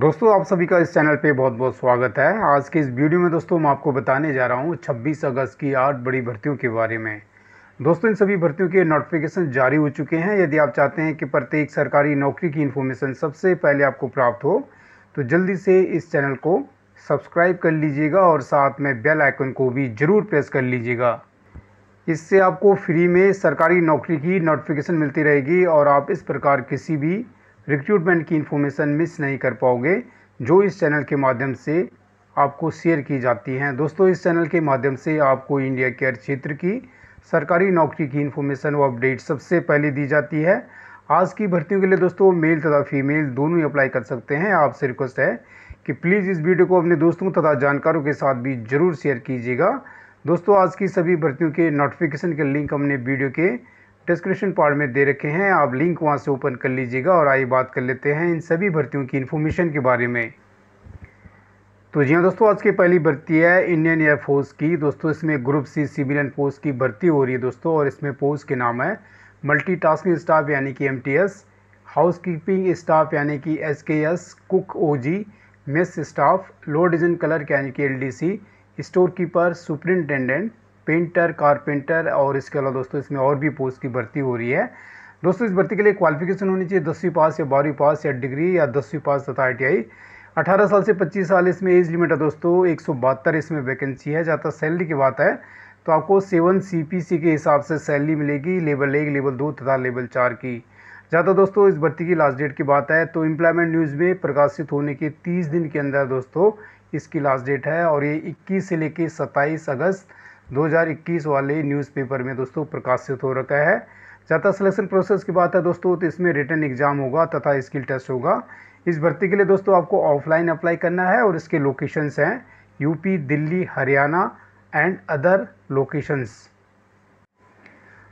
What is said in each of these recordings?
दोस्तों आप सभी का इस चैनल पे बहुत बहुत स्वागत है आज के इस वीडियो में दोस्तों मैं आपको बताने जा रहा हूँ 26 अगस्त की आठ बड़ी भर्तियों के बारे में दोस्तों इन सभी भर्तियों के नोटिफिकेशन जारी हो चुके हैं यदि आप चाहते हैं कि प्रत्येक सरकारी नौकरी की इन्फॉर्मेशन सबसे पहले आपको प्राप्त हो तो जल्दी से इस चैनल को सब्सक्राइब कर लीजिएगा और साथ में बेल आइकन को भी ज़रूर प्रेस कर लीजिएगा इससे आपको फ्री में सरकारी नौकरी की नोटिफिकेशन मिलती रहेगी और आप इस प्रकार किसी भी रिक्रूटमेंट की इन्फॉर्मेशन मिस नहीं कर पाओगे जो इस चैनल के माध्यम से आपको शेयर की जाती हैं दोस्तों इस चैनल के माध्यम से आपको इंडिया केयर क्षेत्र की सरकारी नौकरी की इन्फॉर्मेशन व अपडेट सबसे पहले दी जाती है आज की भर्तियों के लिए दोस्तों मेल तथा फीमेल दोनों ही अप्लाई कर सकते हैं आपसे रिक्वेस्ट है कि प्लीज़ इस वीडियो को अपने दोस्तों तथा जानकारों के साथ भी ज़रूर शेयर कीजिएगा दोस्तों आज की सभी भर्तियों के नोटिफिकेशन के लिंक हमने वीडियो के डिस्क्रिप्शन पार्ट में दे रखे हैं आप लिंक वहाँ से ओपन कर लीजिएगा और आइए बात कर लेते हैं इन सभी भर्तियों की इन्फॉर्मेशन के बारे में तो जी हाँ दोस्तों आज की पहली भर्ती है इंडियन एयरफोर्स की दोस्तों इसमें ग्रुप सी सिविलियन पोस्ट की भर्ती हो रही है दोस्तों और इसमें पोस्ट के नाम है मल्टी टास्किंग स्टाफ यानी कि M T S house keeping staff यानी कि S K S cook O G mess staff lower division clerk यानी कि L D C store keeper superintendent painter carpenter और इसके अलावा दोस्तों इसमें और भी पोस्ट की भर्ती हो रही है दोस्तों इस भर्ती के लिए क्वालिफिकेशन होनी चाहिए दसवीं पास या बारहवीं पास या डिग्री या दसवीं पास तथा आई 18 साल से 25 साल इसमें एज लिमिट है दोस्तों एक इसमें वैकेंसी है जहाँ सैलरी की बात है तो आपको सेवन सी के हिसाब से सैलरी मिलेगी लेवल एक लेवल दो तथा लेवल चार की ज़्यादा दोस्तों इस भर्ती की लास्ट डेट की बात है तो एम्प्लॉयमेंट न्यूज़ में प्रकाशित होने के 30 दिन के अंदर दोस्तों इसकी लास्ट डेट है और ये 21 से लेकर 27 अगस्त 2021 वाले न्यूज़पेपर में दोस्तों प्रकाशित हो रखा है जाता सिलेक्शन प्रोसेस की बात है दोस्तों तो इसमें रिटर्न एग्जाम होगा तथा स्किल टेस्ट होगा इस भर्ती के लिए दोस्तों आपको ऑफलाइन अप्लाई करना है और इसके लोकेशंस हैं UP Delhi Haryana and other locations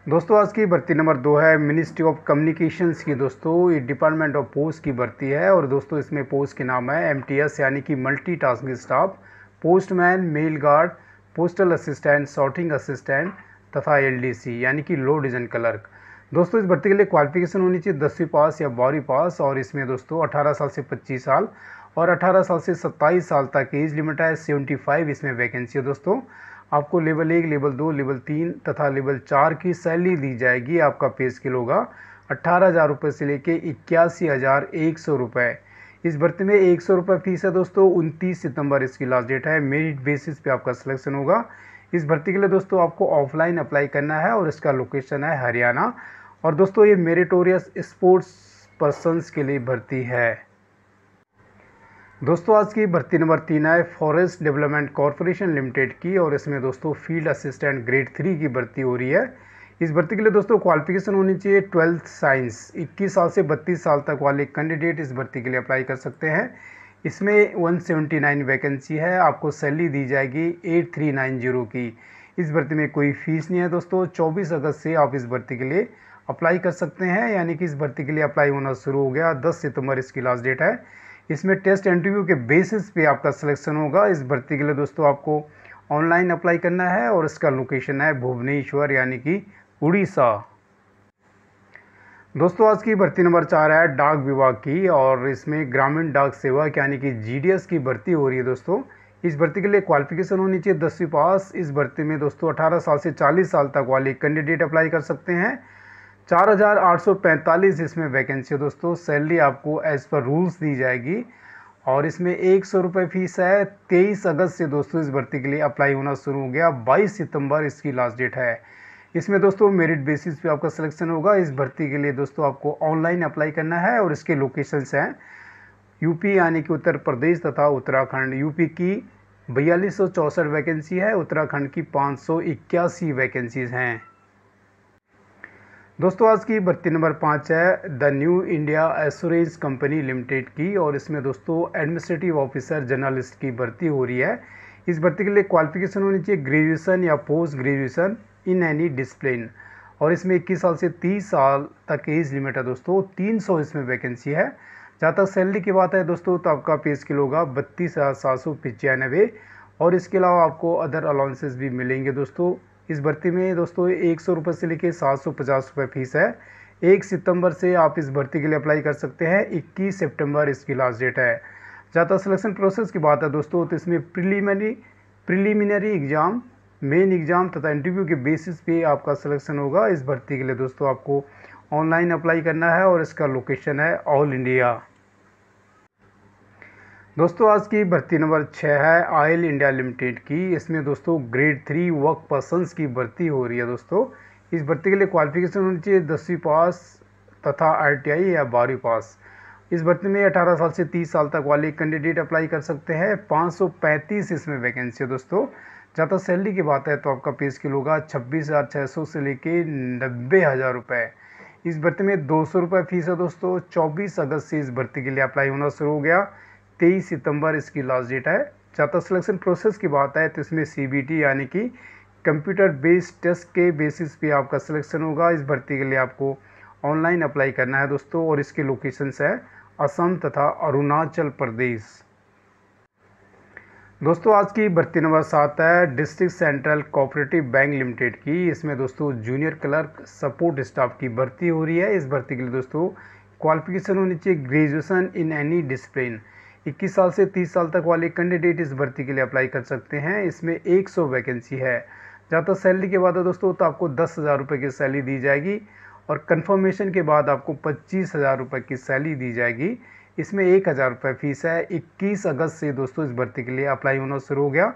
दोस्तों आज की भर्ती नंबर दो है मिनिस्ट्री ऑफ कम्युनिकेशंस की दोस्तों ये डिपार्टमेंट ऑफ पोस्ट की भर्ती है और दोस्तों इसमें पोस्ट के नाम है एमटीएस यानी कि multitasking staff postman mail guard postal assistant sorting assistant तथा एलडीसी यानी कि लो डिजन क्लर्क दोस्तों इस भर्ती के लिए क्वालिफिकेशन होनी चाहिए दसवीं पास या बारहवीं पास और इसमें दोस्तों अठारह साल से पच्चीस साल और अठारह साल से सत्ताईस साल तक एज लिमिट है फाइव इसमें वैकेंसी है दोस्तों आपको लेवल एक लेवल दो लेवल तीन तथा लेवल चार की सैलरी दी जाएगी आपका पे स्किल होगा अट्ठारह हज़ार रुपये से लेके इक्यासी हज़ार एक सौ रुपये इस भर्ती में एक सौ रुपये फीस है दोस्तों उनतीस सितंबर इसकी लास्ट डेट है मेरिट बेसिस पे आपका सिलेक्शन होगा इस भर्ती के लिए दोस्तों आपको ऑफलाइन अप्लाई करना है और इसका लोकेशन है हरियाणा और दोस्तों ये मेरिटोरियस स्पोर्ट्स पर्सनस के लिए भर्ती है दोस्तों आज की भर्ती नंबर तीन है फॉरेस्ट डेवलपमेंट कॉरपोरेशन लिमिटेड की और इसमें दोस्तों फील्ड असिस्टेंट ग्रेड थ्री की भर्ती हो रही है इस भर्ती के लिए दोस्तों क्वालिफिकेशन होनी चाहिए ट्वेल्थ साइंस 21 साल से 32 साल तक वाले कैंडिडेट इस भर्ती के लिए अप्लाई कर सकते हैं इसमें 179 वैकेंसी है आपको सैलरी दी जाएगी 8390 की इस भर्ती में कोई फीस नहीं है दोस्तों 24 अगस्त से आप इस भर्ती के लिए अप्लाई कर सकते हैं यानी कि इस भर्ती के लिए अप्लाई होना शुरू हो गया दस सितम्बर इसकी लास्ट डेट है इसमें टेस्ट इंटरव्यू के बेसिस पर आपका सिलेक्शन होगा इस भर्ती के लिए दोस्तों आपको ऑनलाइन अप्लाई करना है और इसका लोकेशन है भुवनेश्वर यानी कि उड़ीसा दोस्तों आज की भर्ती नंबर चार है डाक विभाग की और इसमें ग्रामीण डाक सेवा यानी कि जीडीएस की भर्ती हो रही है दोस्तों इस भर्ती के लिए क्वालिफिकेशन होनी चाहिए दसवीं पास इस भर्ती में दोस्तों 18 साल से 40 साल तक वाले कैंडिडेट अप्लाई कर सकते हैं 4,845 इसमें वैकेंसी है दोस्तों सैलरी आपको एज पर रूल्स दी जाएगी और इसमें एक सौ रुपये फीस है तेईस अगस्त से दोस्तों इस भर्ती के लिए अप्लाई होना शुरू हो गया बाईस सितंबर इसकी लास्ट डेट है इसमें दोस्तों मेरिट बेसिस पे आपका सिलेक्शन होगा इस भर्ती के लिए दोस्तों आपको ऑनलाइन अप्लाई करना है और इसके लोकेशंस हैं यूपी यानी कि उत्तर प्रदेश तथा उत्तराखंड यूपी की बयालीस वैकेंसी है उत्तराखंड की पाँच वैकेंसीज़ हैं दोस्तों आज की भर्ती नंबर पाँच है the new India assurance company limited की और इसमें दोस्तों एडमिनिस्ट्रेटिव ऑफिसर जर्नलिस्ट की भर्ती हो रही है इस भर्ती के लिए क्वालिफिकेशन होनी चाहिए ग्रेजुएसन या post graduation in any discipline और इसमें इक्कीस साल से तीस साल तक की एज लिमिट है दोस्तों तीन सौ इसमें वैकेंसी है जहाँ तक सैलरी की बात है दोस्तों तो आपका पे स्किल होगा बत्तीस हज़ार सात सौ पचानवे और इसके अलावा आपको अदर अलाउंसेस भी मिलेंगे दोस्तों इस भर्ती में दोस्तों एक सौ रुपये से लेकर सात सौ पचास रुपये फीस है एक सितंबर से आप इस भर्ती के लिए अप्लाई कर सकते हैं इक्कीस सितंबर इसकी लास्ट डेट है जहाँ तक सिलेक्शन प्रोसेस की बात है दोस्तों तो इसमें preliminary preliminary exam main exam तथा इंटरव्यू के बेसिस पे आपका सिलेक्शन होगा इस भर्ती के लिए दोस्तों आपको ऑनलाइन अप्लाई करना है और इसका लोकेशन है ऑल इंडिया दोस्तों आज की भर्ती नंबर छः है आयल इंडिया लिमिटेड की इसमें दोस्तों ग्रेड थ्री वर्क पर्सनस की भर्ती हो रही है दोस्तों इस भर्ती के लिए क्वालिफिकेशन होनी चाहिए दसवीं पास तथा आई या बारहवीं पास इस भर्ती में 18 साल से 30 साल तक वाले कैंडिडेट अप्लाई कर सकते हैं 535 इसमें वैकेंसी है दोस्तों जहाँ तक सैलरी की बात है तो आपका पे स्केल होगा छब्बीस हज़ार छः सौ से लेके नब्बे हज़ार रुपये इस भर्ती में दो सौ रुपये फीस है दोस्तों चौबीस अगस्त से इस भर्ती के लिए अप्लाई होना शुरू हो गया तेईस सितंबर इसकी लास्ट डेट है जहाँ तक सिलेक्शन प्रोसेस की बात है तो इसमें सी यानी कि कंप्यूटर बेस्ड टेस्ट के बेसिस पे आपका सिलेक्शन होगा इस भर्ती के लिए आपको ऑनलाइन अप्लाई करना है दोस्तों और इसके लोकेशंस है असम तथा अरुणाचल प्रदेश दोस्तों आज की भर्ती नंबर सात है district central cooperative bank limited की इसमें दोस्तों जूनियर क्लर्क सपोर्ट स्टाफ की भर्ती हो रही है इस भर्ती के लिए दोस्तों क्वालिफिकेशन होनी चाहिए ग्रेजुएशन इन एनी डिसिप्लिन 21 साल से 30 साल तक वाले कैंडिडेट इस भर्ती के लिए अप्लाई कर सकते हैं इसमें 100 वैकेंसी है जहाँ तक सैलरी की बात है दोस्तों तो आपको दस हज़ार की सैलरी दी जाएगी और कन्फर्मेशन के बाद आपको पच्चीस हज़ार की सैलरी दी जाएगी इसमें एक हज़ार रुपये फ़ीस है इक्कीस अगस्त से दोस्तों इस भर्ती के लिए अप्लाई होना शुरू हो गया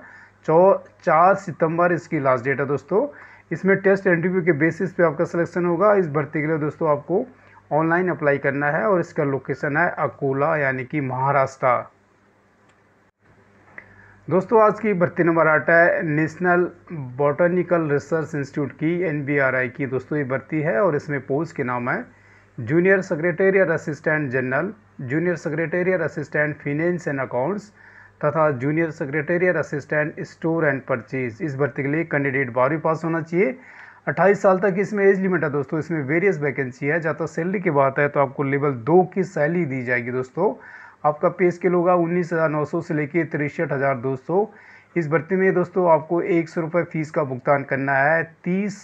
चौ चार सितंबर इसकी लास्ट डेट है दोस्तों इसमें टेस्ट इंटरव्यू के बेसिस पे आपका सिलेक्शन होगा इस भर्ती के लिए दोस्तों आपको ऑनलाइन अप्लाई करना है और इसका लोकेशन है अकोला यानी कि महाराष्ट्र दोस्तों आज की भर्ती नंबर आठ है नेशनल बॉटनिकल रिसर्च इंस्टीट्यूट की एन की दोस्तों ये भर्ती है और इसमें पोस्ट के नाम है junior secretariat assistant general junior secretariat assistant finance and accounts तथा junior secretariat assistant store and purchase इस भर्ती के लिए कैंडिडेट बारहवीं पास होना चाहिए 28 साल तक इसमें एज लिमिट है दोस्तों इसमें वेरियस वैकेंसी है जहाँ तक सैलरी की बात है तो आपको लेवल दो की सैलरी दी जाएगी दोस्तों आपका पे स्केल होगा उन्नीस हज़ार नौ सौ से लेके तिरसठ हज़ार दोस्तों इस भर्ती में दोस्तों आपको एक सौ रुपये फीस का भुगतान करना है तीस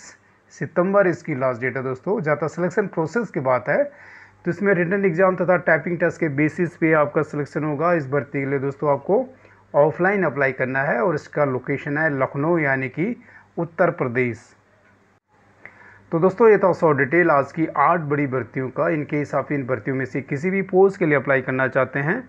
सितंबर इसकी लास्ट डेट है दोस्तों जहाँ तक सिलेक्शन प्रोसेस की बात है तो इसमें रिटर्न एग्जाम तथा टाइपिंग टेस्ट के बेसिस पे आपका सिलेक्शन होगा इस भर्ती के लिए दोस्तों आपको ऑफलाइन अप्लाई करना है और इसका लोकेशन है लखनऊ यानी कि उत्तर प्रदेश तो दोस्तों ये था सौ डिटेल आज की आठ बड़ी भर्तियों का इनके हिसाब से इन भर्तियों में से किसी भी पोस्ट के लिए अप्लाई करना चाहते हैं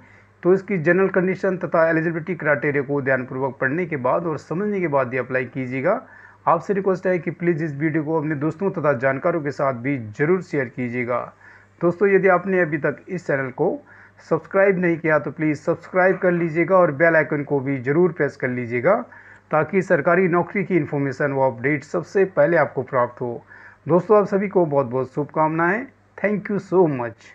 तो इसकी जनरल कंडीशन तथा एलिजिबिलिटी क्राइटेरिया को ध्यानपूर्वक पढ़ने के बाद और समझने के बाद ही अप्लाई कीजिएगा आपसे रिक्वेस्ट है कि प्लीज़ इस वीडियो को अपने दोस्तों तथा जानकारों के साथ भी ज़रूर शेयर कीजिएगा दोस्तों यदि आपने अभी तक इस चैनल को सब्सक्राइब नहीं किया तो प्लीज़ सब्सक्राइब कर लीजिएगा और बेल आइकन को भी ज़रूर प्रेस कर लीजिएगा ताकि सरकारी नौकरी की इन्फॉर्मेशन व अपडेट सबसे पहले आपको प्राप्त हो दोस्तों आप सभी को बहुत बहुत शुभकामनाएँ थैंक यू सो मच